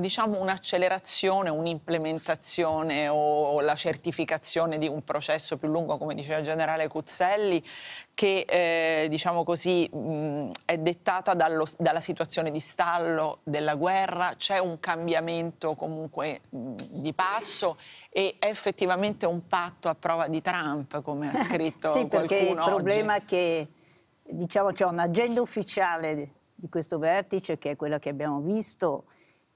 diciamo un'accelerazione, un'implementazione o la certificazione di un processo più lungo, come diceva il generale Cuzzelli, che eh, diciamo così mh, è dettata dallo, dalla situazione di stallo della guerra, c'è un cambiamento comunque mh, di passo e è effettivamente un patto a prova di Trump, come ha scritto sì, qualcuno oggi. Sì, perché il problema oggi. è che diciamo, c'è un'agenda ufficiale di questo vertice che è quella che abbiamo visto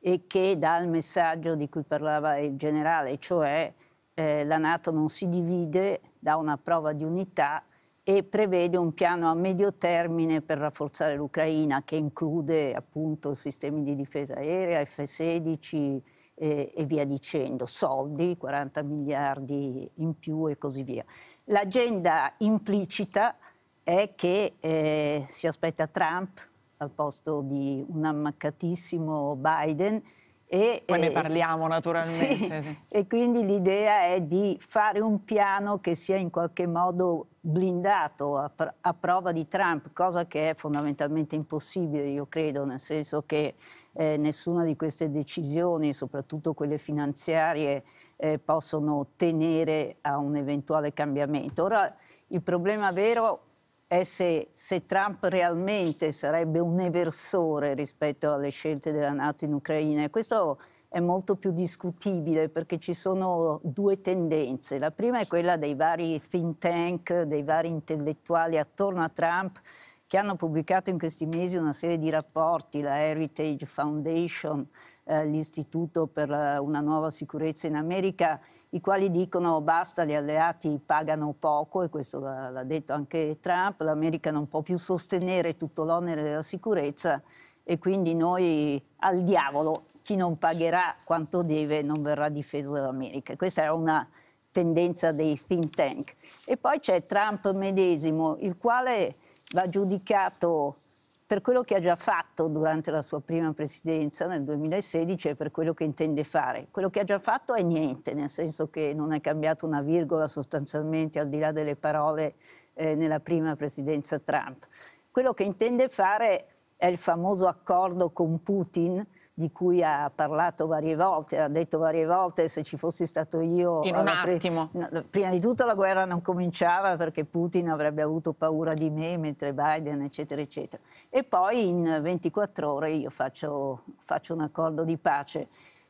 e che dà il messaggio di cui parlava il generale, cioè eh, la Nato non si divide, dà una prova di unità e prevede un piano a medio termine per rafforzare l'Ucraina che include appunto sistemi di difesa aerea, F-16 eh, e via dicendo, soldi, 40 miliardi in più e così via. L'agenda implicita è che eh, si aspetta Trump al posto di un ammaccatissimo Biden. E, Poi ne eh, parliamo naturalmente. Sì, e quindi l'idea è di fare un piano che sia in qualche modo blindato a, pr a prova di Trump, cosa che è fondamentalmente impossibile, io credo, nel senso che eh, nessuna di queste decisioni, soprattutto quelle finanziarie, eh, possono tenere a un eventuale cambiamento. Ora, il problema vero è se, se, Trump realmente sarebbe un eversore rispetto alle scelte della Nato in Ucraina. questo è molto più discutibile perché ci sono due tendenze. La prima è quella dei vari think tank, dei vari intellettuali attorno a Trump che hanno pubblicato in questi mesi una serie di rapporti, la Heritage Foundation, eh, l'Istituto per eh, una nuova sicurezza in America, i quali dicono oh, basta, gli alleati pagano poco, e questo l'ha detto anche Trump, l'America non può più sostenere tutto l'onere della sicurezza e quindi noi al diavolo chi non pagherà quanto deve non verrà difeso dall'America. Questa è una tendenza dei think tank. E poi c'è Trump medesimo, il quale va giudicato per quello che ha già fatto durante la sua prima presidenza nel 2016 e per quello che intende fare. Quello che ha già fatto è niente, nel senso che non è cambiato una virgola sostanzialmente al di là delle parole eh, nella prima presidenza Trump. Quello che intende fare è il famoso accordo con Putin di cui ha parlato varie volte, ha detto varie volte se ci fossi stato io... In un attimo. prima di tutto la guerra non cominciava perché Putin avrebbe avuto paura di me mentre Biden, eccetera, eccetera. E poi in 24 ore io faccio, faccio un accordo di pace.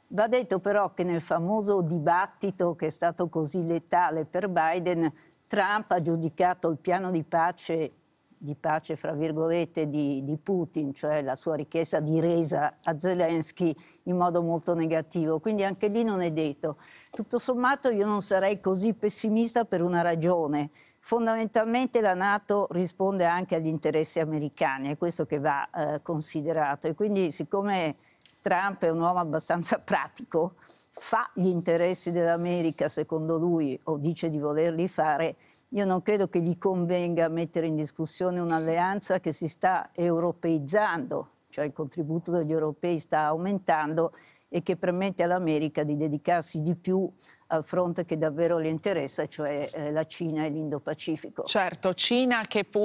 Va detto però che nel famoso dibattito che è stato così letale per Biden, Trump ha giudicato il piano di pace di pace, fra virgolette, di, di, Putin, cioè la sua richiesta di resa a Zelensky in modo molto negativo. Quindi anche lì non è detto. Tutto sommato io non sarei così pessimista per una ragione. Fondamentalmente la Nato risponde anche agli interessi americani, è questo che va eh, considerato. E quindi siccome Trump è un uomo abbastanza pratico, fa gli interessi dell'America secondo lui o dice di volerli fare, io non credo che gli convenga mettere in discussione un'alleanza che si sta europeizzando, cioè il contributo degli europei sta aumentando e che permette all'America di dedicarsi di più al fronte che davvero le interessa, cioè eh, la Cina e l'Indo-Pacifico. Certo, Cina che pure